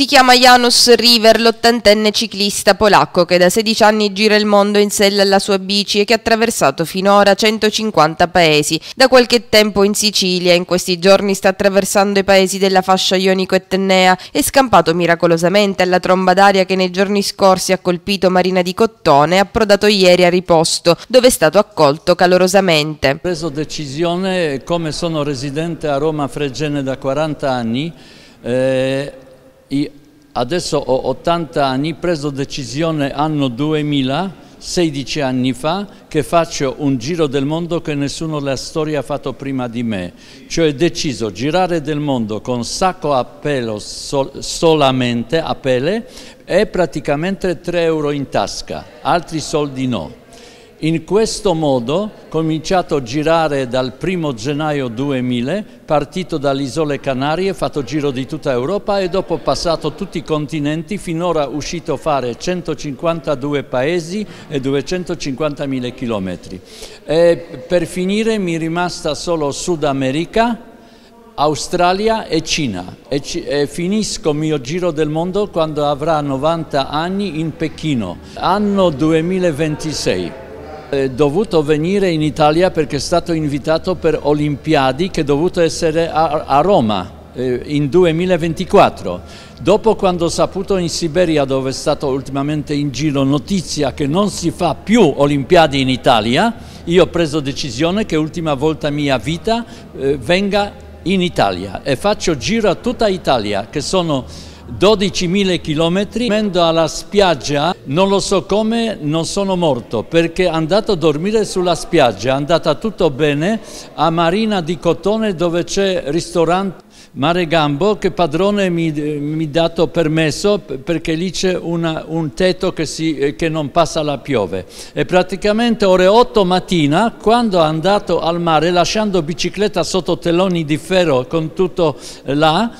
Si chiama Janusz River, l'ottantenne ciclista polacco che da 16 anni gira il mondo in sella alla sua bici e che ha attraversato finora 150 paesi. Da qualche tempo in Sicilia, in questi giorni sta attraversando i paesi della fascia ionico-etnea e scampato miracolosamente alla tromba d'aria che nei giorni scorsi ha colpito Marina di Cottone, approdato ieri a Riposto, dove è stato accolto calorosamente. Ho preso decisione, come sono residente a Roma Fregene da 40 anni, eh, adesso ho 80 anni, preso decisione anno 2000, 16 anni fa, che faccio un giro del mondo che nessuno della storia ha fatto prima di me. Cioè ho deciso girare del mondo con sacco a pelo sol solamente, a pelle, e praticamente 3 euro in tasca, altri soldi no. In questo modo, cominciato a girare dal 1 gennaio 2000, partito dalle isole Canarie, fatto giro di tutta Europa e dopo passato tutti i continenti, finora uscito a fare 152 paesi e 250.000 chilometri. Per finire mi è rimasta solo Sud America, Australia e Cina e, e, finisco il mio giro del mondo quando avrà 90 anni in Pechino, anno 2026 dovuto venire in Italia perché è stato invitato per Olimpiadi che è dovuto essere a, a Roma eh, in 2024. Dopo quando ho saputo in Siberia, dove è stato ultimamente in giro notizia che non si fa più Olimpiadi in Italia, io ho preso decisione che l'ultima volta mia vita eh, venga in Italia e faccio giro a tutta Italia, che sono 12.000 km, venendo alla spiaggia, non lo so come, non sono morto, perché è andato a dormire sulla spiaggia, è andata tutto bene, a Marina di Cotone dove c'è il ristorante Mare Gambo, che padrone mi ha dato permesso perché lì c'è un tetto che, si, eh, che, non passa la piove. E praticamente ore 8 mattina, quando è andato al mare, lasciando bicicletta sotto teloni di ferro con tutto eh, là,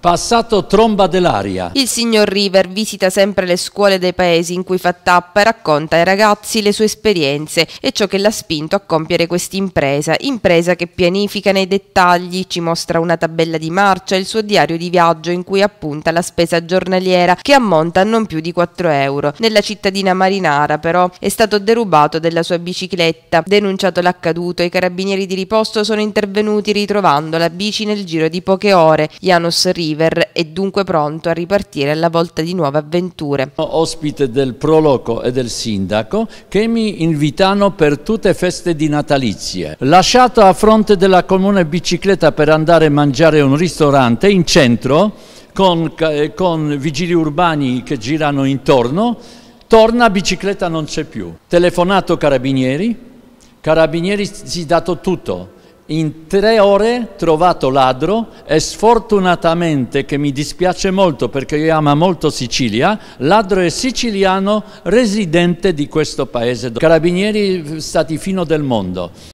Passato tromba dell'aria. Il signor River visita sempre le scuole dei paesi in cui fa tappa e racconta ai ragazzi le sue esperienze e ciò che l'ha spinto a compiere quest'impresa, impresa che pianifica nei dettagli, ci mostra una tabella di marcia e il suo diario di viaggio in cui appunta la spesa giornaliera che ammonta a non più di 4 euro. Nella cittadina marinara però è stato derubato della sua bicicletta, denunciato l'accaduto, i carabinieri di riposto sono intervenuti ritrovando la bici nel giro di poche ore. Janos River River è dunque pronto a ripartire alla volta di nuove avventure. Ospite del Proloco e del Sindaco che mi invitano per tutte feste di natalizie. Lasciato a fronte della comune bicicletta per andare a mangiare a un ristorante in centro con, eh, con vigili urbani che girano intorno, torna bicicletta non c'è più. Telefonato carabinieri, carabinieri si è dato tutto in tre ore trovato ladro e sfortunatamente, che mi dispiace molto perché io amo molto Sicilia, ladro è siciliano residente di questo paese. Carabinieri stati fino del mondo.